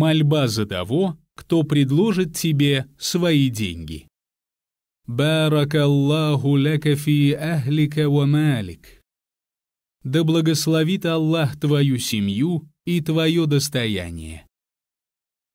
Мольба за того, кто предложит тебе свои деньги. Баракаллаху ляка фи ахлика ва малик. Да благословит Аллах твою семью и твое достояние.